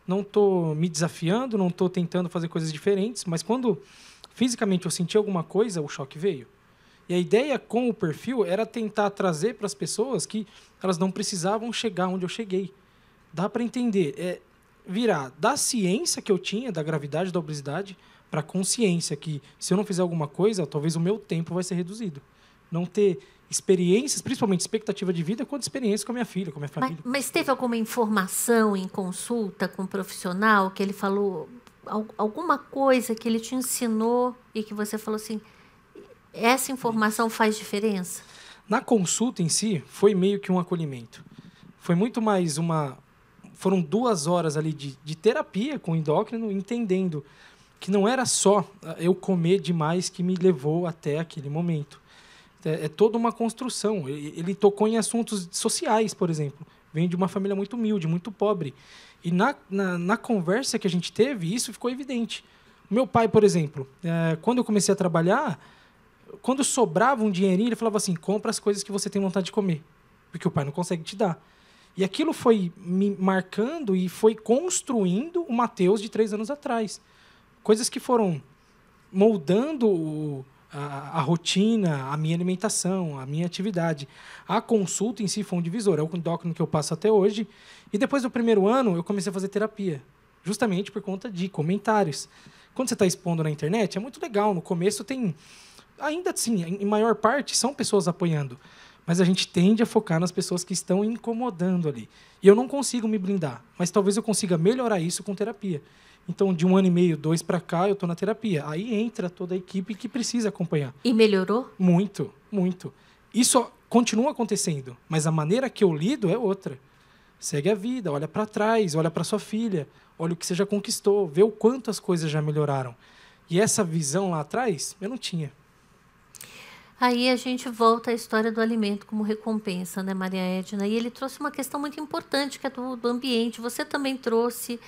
E: Não estou me desafiando, não estou tentando fazer coisas diferentes, mas quando fisicamente eu senti alguma coisa, o choque veio. E a ideia com o perfil era tentar trazer para as pessoas que elas não precisavam chegar onde eu cheguei. Dá para entender. É, virar da ciência que eu tinha, da gravidade da obesidade, para a consciência que se eu não fizer alguma coisa, talvez o meu tempo vai ser reduzido. Não ter experiências, principalmente expectativa de vida, quanto experiência com a minha filha, com a minha família.
B: Mas, mas teve alguma informação em consulta com um profissional que ele falou alguma coisa que ele te ensinou e que você falou assim, essa informação faz diferença?
E: Na consulta em si, foi meio que um acolhimento. Foi muito mais uma foram duas horas ali de, de terapia com o endócrino, entendendo que não era só ah, eu comer demais que me levou até aquele momento. É, é toda uma construção. Ele, ele tocou em assuntos sociais, por exemplo. Vem de uma família muito humilde, muito pobre. E na, na, na conversa que a gente teve, isso ficou evidente. Meu pai, por exemplo, é, quando eu comecei a trabalhar, quando sobrava um dinheirinho, ele falava assim: compra as coisas que você tem vontade de comer, porque o pai não consegue te dar. E aquilo foi me marcando e foi construindo o Mateus de três anos atrás. Coisas que foram moldando o, a, a, rotina, a minha alimentação, a minha atividade. A consulta em si foi um divisor, é o endócrino que eu passo até hoje. E depois do primeiro ano, eu comecei a fazer terapia, justamente por conta de comentários. Quando você está expondo na internet, é muito legal. No começo tem. Ainda assim, em maior parte, são pessoas apoiando mas a gente tende a focar nas pessoas que estão incomodando ali. E eu não consigo me blindar, mas talvez eu consiga melhorar isso com terapia. Então, de um ano e meio, dois para cá, eu estou na terapia. Aí entra toda a equipe que precisa acompanhar. E melhorou? Muito, muito. Isso continua acontecendo, mas a maneira que eu lido é outra. Segue a vida, olha para trás, olha para sua filha, olha o que você já conquistou, vê o quanto as coisas já melhoraram. E essa visão lá atrás, eu não tinha.
B: Aí a gente volta à história do alimento como recompensa, né, Maria Edna? E ele trouxe uma questão muito importante, que é do, do ambiente. Você também trouxe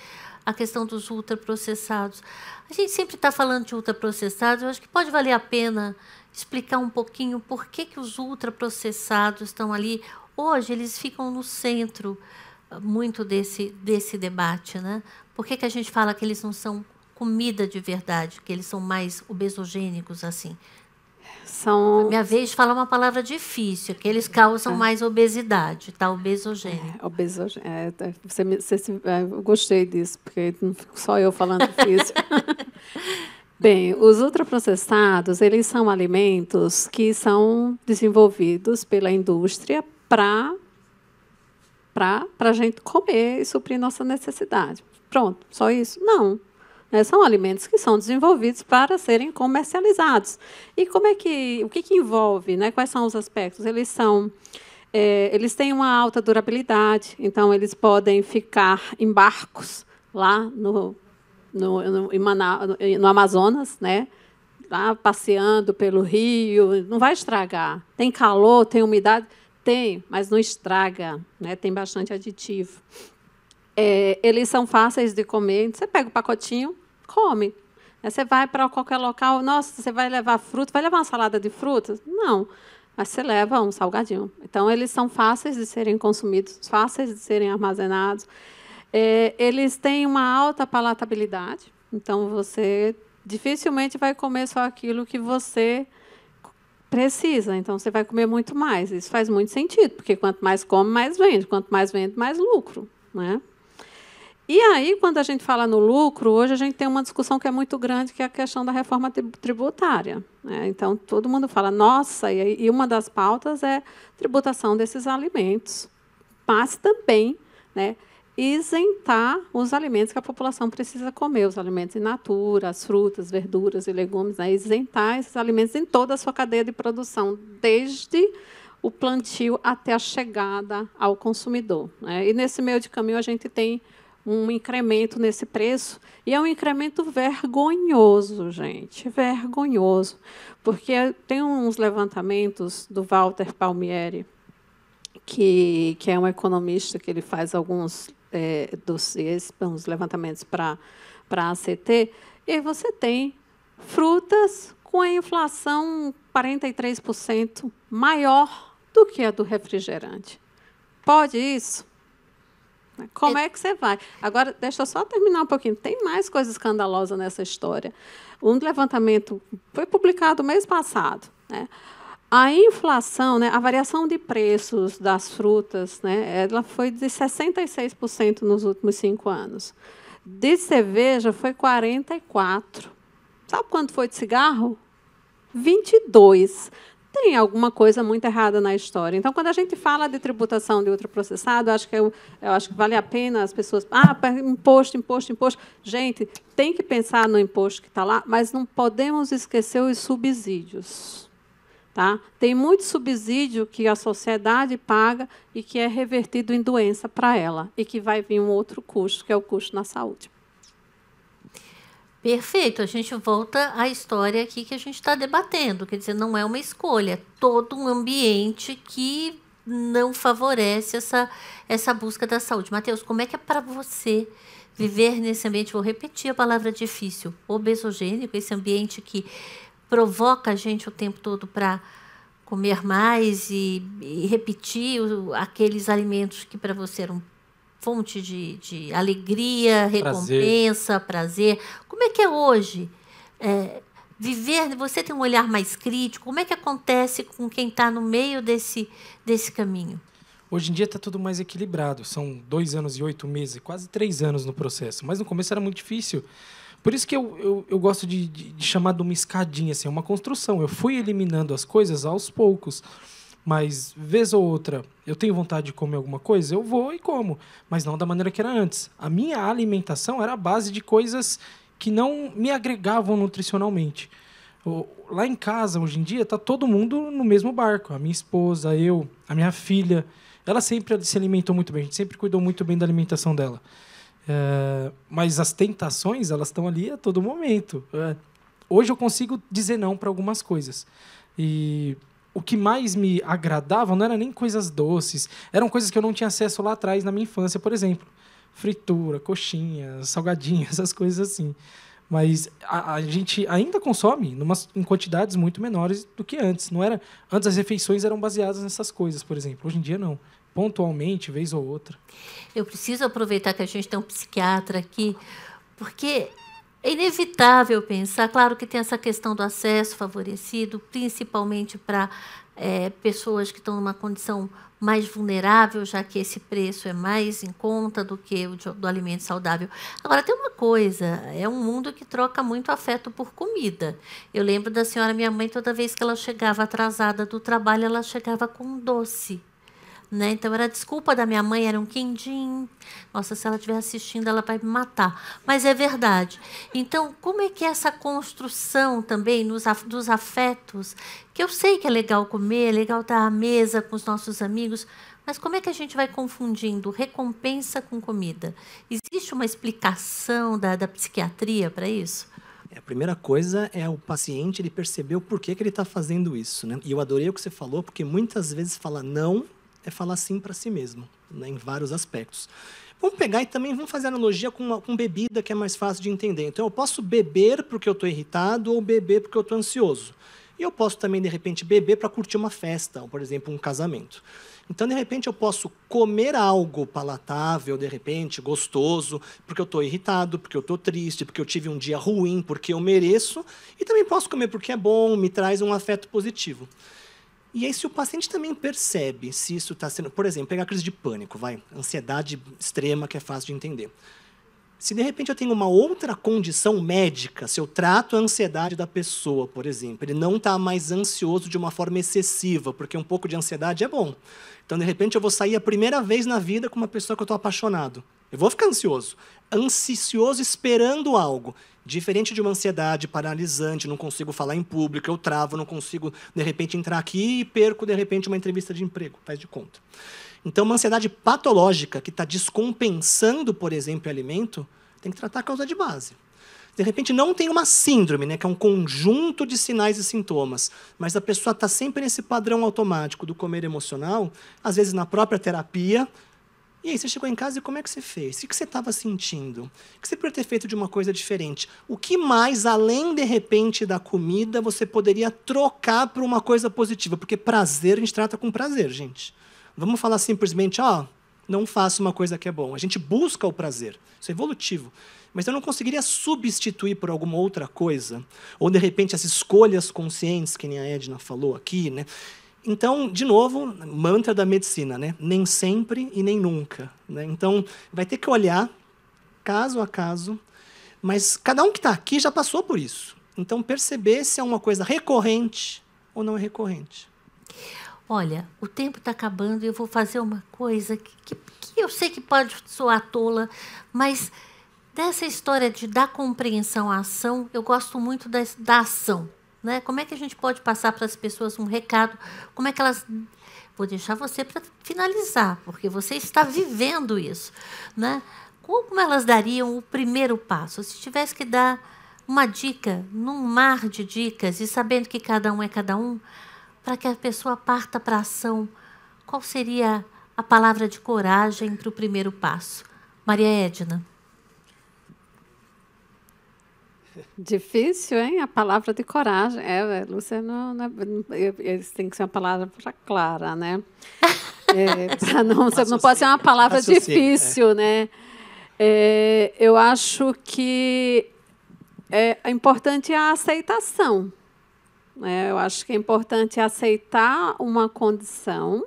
B: a questão dos ultraprocessados. A gente sempre está falando de ultraprocessados, eu acho que pode valer a pena explicar um pouquinho por que, que os ultraprocessados estão ali. Hoje, eles ficam no centro ah, muito desse, desse debate. Né? Por que, que a gente fala que eles não são comida de verdade, que eles são mais obesogênicos assim? são. Minha vez de falar uma palavra difícil, que eles causam é. mais obesidade, tá? Obesogênico.
C: É, obesogênico. É, tá, você, você, é, eu gostei disso, porque não fico só eu falando difícil. (laughs) Bem, os ultraprocessados, eles são alimentos que são desenvolvidos pela indústria para para a gente comer e suprir nossa necessidade. Pronto, só isso? Não. Né? São alimentos que são desenvolvidos para serem comercializados. E como é que, o que, que envolve? Né? Quais são os aspectos? Eles são é, eles têm uma alta durabilidade, então eles podem ficar em barcos lá no, no, no, no Amazonas, né? lá passeando pelo rio, não vai estragar. Tem calor, tem umidade? Tem, mas não estraga, né? tem bastante aditivo. É, eles são fáceis de comer. Você pega o pacotinho, come. Aí você vai para qualquer local, nossa, você vai levar fruta, vai levar uma salada de frutas? Não, mas você leva um salgadinho. Então, eles são fáceis de serem consumidos, fáceis de serem armazenados. É, eles têm uma alta palatabilidade, então você dificilmente vai comer só aquilo que você precisa, então você vai comer muito mais. Isso faz muito sentido, porque quanto mais come, mais vende, quanto mais vende, mais lucro, né? E aí, quando a gente fala no lucro, hoje a gente tem uma discussão que é muito grande, que é a questão da reforma tributária. Né? Então, todo mundo fala, nossa, e uma das pautas é tributação desses alimentos, mas também né, isentar os alimentos que a população precisa comer, os alimentos in natura, as frutas, verduras e legumes, né? isentar esses alimentos em toda a sua cadeia de produção, desde o plantio até a chegada ao consumidor. Né? E nesse meio de caminho a gente tem um incremento nesse preço e é um incremento vergonhoso, gente, vergonhoso, porque tem uns levantamentos do Walter Palmieri, que, que é um economista que ele faz alguns é, dossiês, uns levantamentos para para a ACT, e aí você tem frutas com a inflação 43% maior do que a do refrigerante. Pode isso? Né? Como é, é que você vai? Agora, deixa eu só terminar um pouquinho. Tem mais coisa escandalosa nessa história. Um levantamento foi publicado mês passado. Né? A inflação, né, a variação de preços das frutas, né, ela foi de 66% nos últimos cinco anos. De cerveja foi 44%. Sabe quanto foi de cigarro? 22 tem alguma coisa muito errada na história. Então, quando a gente fala de tributação de ultraprocessado, acho que eu, é eu acho que vale a pena as pessoas. Ah, imposto, imposto, imposto. Gente, tem que pensar no imposto que está lá, mas não podemos esquecer os subsídios. Tá? Tem muito subsídio que a sociedade paga e que é revertido em doença para ela, e que vai vir um outro custo, que é o custo na saúde.
B: Perfeito, a gente volta à história aqui que a gente está debatendo. Quer dizer, não é uma escolha, é todo um ambiente que não favorece essa, essa busca da saúde. Matheus, como é que é para você viver nesse ambiente? Vou repetir a palavra difícil: obesogênico, esse ambiente que provoca a gente o tempo todo para comer mais e, e repetir o, aqueles alimentos que para você eram fonte de, de alegria, recompensa, prazer. prazer. Como é que é hoje? É, viver, você tem um olhar mais crítico? Como é que acontece com quem está no meio desse, desse caminho? Hoje
E: em dia está tudo mais equilibrado. São dois anos e oito meses, quase três anos no processo. Mas no começo era muito difícil. Por isso que eu, eu, eu gosto de, de, de chamar de uma escadinha, assim, é uma construção. Eu fui eliminando as coisas aos poucos. Mas, vez ou outra, eu tenho vontade de comer alguma coisa, eu vou e como. Mas não da maneira que era antes. A minha alimentação era a base de coisas que não me agregavam nutricionalmente. Lá em casa, hoje em dia, está todo mundo no mesmo barco. A minha esposa, eu, a minha filha. Ela sempre se alimentou muito bem, a gente sempre cuidou muito bem da alimentação dela. É, mas as tentações, elas estão ali a todo momento. É, hoje eu consigo dizer não para algumas coisas. E o que mais me agradava não era nem coisas doces, eram coisas que eu não tinha acesso lá atrás na minha infância, por exemplo. Fritura, coxinha, salgadinho, (laughs) essas coisas assim. Mas a, a gente ainda consome numa, em quantidades muito menores do que antes. Não era Antes as refeições eram baseadas nessas coisas, por exemplo. Hoje em dia, não. Pontualmente, vez ou outra.
B: Eu preciso aproveitar que a gente tem um psiquiatra aqui, porque é inevitável pensar, claro que tem essa questão do acesso favorecido, principalmente para é, pessoas que estão numa condição mais vulnerável, já que esse preço é mais em conta do que o de, do alimento saudável. Agora, tem uma coisa: é um mundo que troca muito afeto por comida. Eu lembro da senhora, minha mãe, toda vez que ela chegava atrasada do trabalho, ela chegava com um doce. Né? Então era desculpa da minha mãe, era um quindim. Nossa, se ela estiver assistindo, ela vai me matar. Mas é verdade. Então, como é que é essa construção também nos, dos afetos, que eu sei que é legal comer, é legal estar à mesa com os nossos amigos, mas como é que a gente vai confundindo recompensa com comida? Existe uma explicação da, da psiquiatria para isso?
D: É, a primeira coisa é o paciente ele perceber por que que ele está fazendo isso, né? E eu adorei o que você falou, porque muitas vezes fala não é falar sim para si mesmo, né, em vários aspectos. Vamos pegar e também vamos fazer analogia com, uma, com bebida, que é mais fácil de entender. Então, eu posso beber porque eu estou irritado ou beber porque eu estou ansioso. E eu posso também, de repente, beber para curtir uma festa, ou, por exemplo, um casamento. Então, de repente, eu posso comer algo palatável, de repente, gostoso, porque eu estou irritado, porque eu estou triste, porque eu tive um dia ruim, porque eu mereço. E também posso comer porque é bom, me traz um afeto positivo. E aí, se o paciente também percebe se isso está sendo. Por exemplo, pegar a crise de pânico, vai. Ansiedade extrema, que é fácil de entender. Se de repente eu tenho uma outra condição médica, se eu trato a ansiedade da pessoa, por exemplo, ele não está mais ansioso de uma forma excessiva, porque um pouco de ansiedade é bom. Então, de repente, eu vou sair a primeira vez na vida com uma pessoa que eu estou apaixonado. Eu vou ficar ansioso. Ansioso esperando algo. Diferente de uma ansiedade paralisante, não consigo falar em público, eu travo, não consigo, de repente, entrar aqui e perco, de repente, uma entrevista de emprego. Faz de conta. Então, uma ansiedade patológica que está descompensando, por exemplo, o alimento, tem que tratar a causa de base. De repente, não tem uma síndrome, né, que é um conjunto de sinais e sintomas, mas a pessoa está sempre nesse padrão automático do comer emocional, às vezes na própria terapia, e aí, você chegou em casa e como é que você fez? O que você estava sentindo? O que você poderia ter feito de uma coisa diferente? O que mais, além de repente da comida, você poderia trocar por uma coisa positiva? Porque prazer a gente trata com prazer, gente. Vamos falar simplesmente, ó, não faça uma coisa que é bom. A gente busca o prazer. Isso é evolutivo. Mas eu não conseguiria substituir por alguma outra coisa. Ou, de repente, as escolhas conscientes, que nem a Edna falou aqui, né? Então, de novo, mantra da medicina, né? Nem sempre e nem nunca. Né? Então, vai ter que olhar caso a caso, mas cada um que está aqui já passou por isso. Então, perceber se é uma coisa recorrente
B: ou não é recorrente. Olha, o tempo está acabando e eu vou fazer uma coisa que, que, que eu sei que pode soar tola, mas dessa história de dar compreensão à ação, eu gosto muito da, da ação. Né? Como é que a gente pode passar para as pessoas um recado? Como é que elas. Vou deixar você para finalizar, porque você está vivendo isso. Né? Como elas dariam o primeiro passo? Se tivesse que dar uma dica, num mar de dicas, e sabendo que cada um é cada um, para que a pessoa parta para a ação, qual seria a palavra de coragem para o primeiro passo? Maria Edna. Difícil, hein? A palavra de coragem. É, é Lúcia, não,
C: não, é, tem que ser uma palavra clara, né? É, (laughs) não, não pode ser uma palavra Associa, é. difícil, é. né? É, eu acho que é, é importante a aceitação. Né? Eu acho que é importante aceitar uma condição.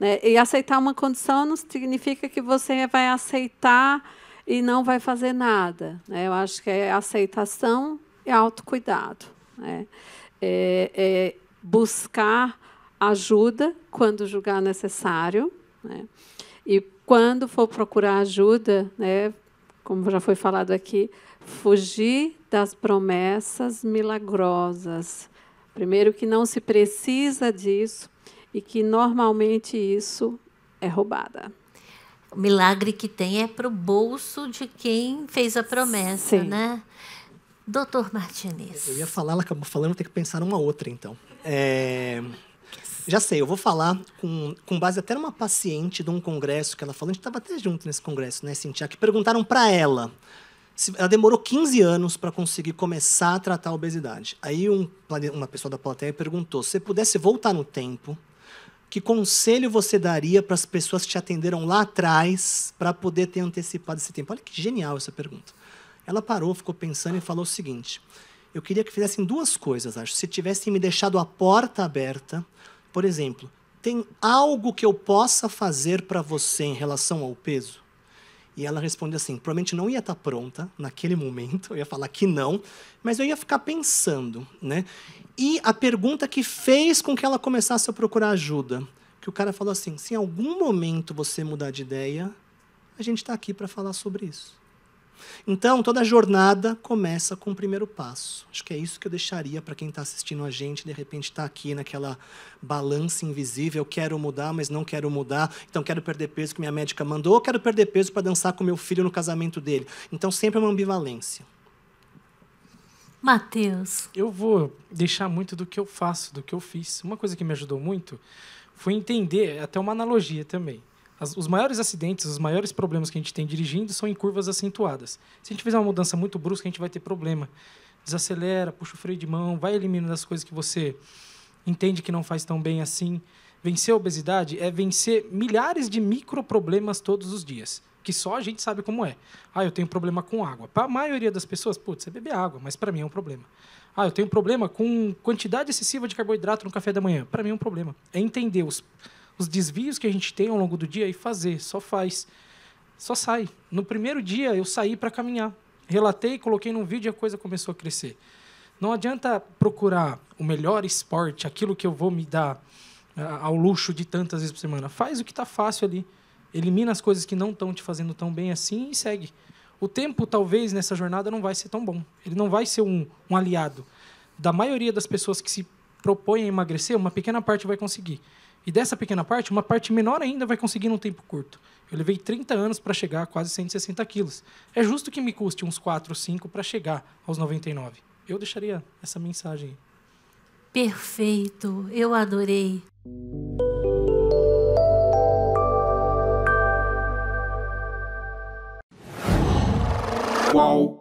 C: Né? E aceitar uma condição não significa que você vai aceitar e não vai fazer nada. Né? Eu acho que é aceitação e autocuidado. Né? É, é buscar ajuda quando julgar necessário. Né? E quando for procurar ajuda, né, como já foi falado aqui, fugir das promessas milagrosas. Primeiro, que não se precisa disso e que normalmente isso é
B: roubada. O milagre que tem é para o bolso de quem fez a promessa, Sim. né? Doutor Martinez. Eu ia
D: falar, ela acabou falando, tem que pensar numa outra, então. É... Já sei, eu vou falar com, com base até numa paciente de um congresso que ela falou, a gente estava até junto nesse congresso, né, Cintia? Que perguntaram para ela. Se, ela demorou 15 anos para conseguir começar a tratar a obesidade. Aí um, uma pessoa da plateia perguntou: se você pudesse voltar no tempo que conselho você daria para as pessoas que te atenderam lá atrás para poder ter antecipado esse tempo? Olha que genial essa pergunta. Ela parou, ficou pensando e falou o seguinte: eu queria que fizessem duas coisas, acho. Se tivessem me deixado a porta aberta, por exemplo, tem algo que eu possa fazer para você em relação ao peso? E ela responde assim: provavelmente não ia estar tá pronta naquele momento, eu ia falar que não, mas eu ia ficar pensando, né? E a pergunta que fez com que ela começasse a procurar ajuda, que o cara falou assim: se em algum momento você mudar de ideia, a gente está aqui para falar sobre isso. Então, toda jornada começa com o primeiro passo. Acho que é isso que eu deixaria para quem está assistindo a gente, de repente está aqui naquela balança invisível, quero mudar, mas não quero mudar, então quero perder peso que minha médica mandou, ou quero perder peso para dançar com meu filho no casamento dele. Então, sempre é uma ambivalência.
E: Matheus. Eu vou deixar muito do que eu faço, do que eu fiz. Uma coisa que me ajudou muito foi entender, até uma analogia também. As, os maiores acidentes, os maiores problemas que a gente tem dirigindo são em curvas acentuadas. Se a gente fizer uma mudança muito brusca, a gente vai ter problema. Desacelera, puxa o freio de mão, vai eliminando as coisas que você entende que não faz tão bem assim. Vencer a obesidade é vencer milhares de micro problemas todos os dias, que só a gente sabe como é. Ah, eu tenho problema com água. Para a maioria das pessoas, putz, é beber água, mas para mim é um problema. Ah, eu tenho problema com quantidade excessiva de carboidrato no café da manhã. Para mim é um problema. É entender os os desvios que a gente tem ao longo do dia e fazer, só faz, só sai. No primeiro dia eu saí para caminhar, relatei, coloquei num vídeo e a coisa começou a crescer. Não adianta procurar o melhor esporte, aquilo que eu vou me dar uh, ao luxo de tantas vezes por semana. Faz o que está fácil ali. Elimina as coisas que não estão te fazendo tão bem assim e segue. O tempo, talvez, nessa jornada não vai ser tão bom. Ele não vai ser um, um aliado. Da maioria das pessoas que se propõem a emagrecer, uma pequena parte vai conseguir. E dessa pequena parte, uma parte menor ainda vai conseguir num tempo curto. Eu levei 30 anos para chegar a quase 160 quilos. É justo que me custe uns 4 ou 5 para chegar aos 99. Eu deixaria essa mensagem.
B: Perfeito, eu adorei.
E: Qual?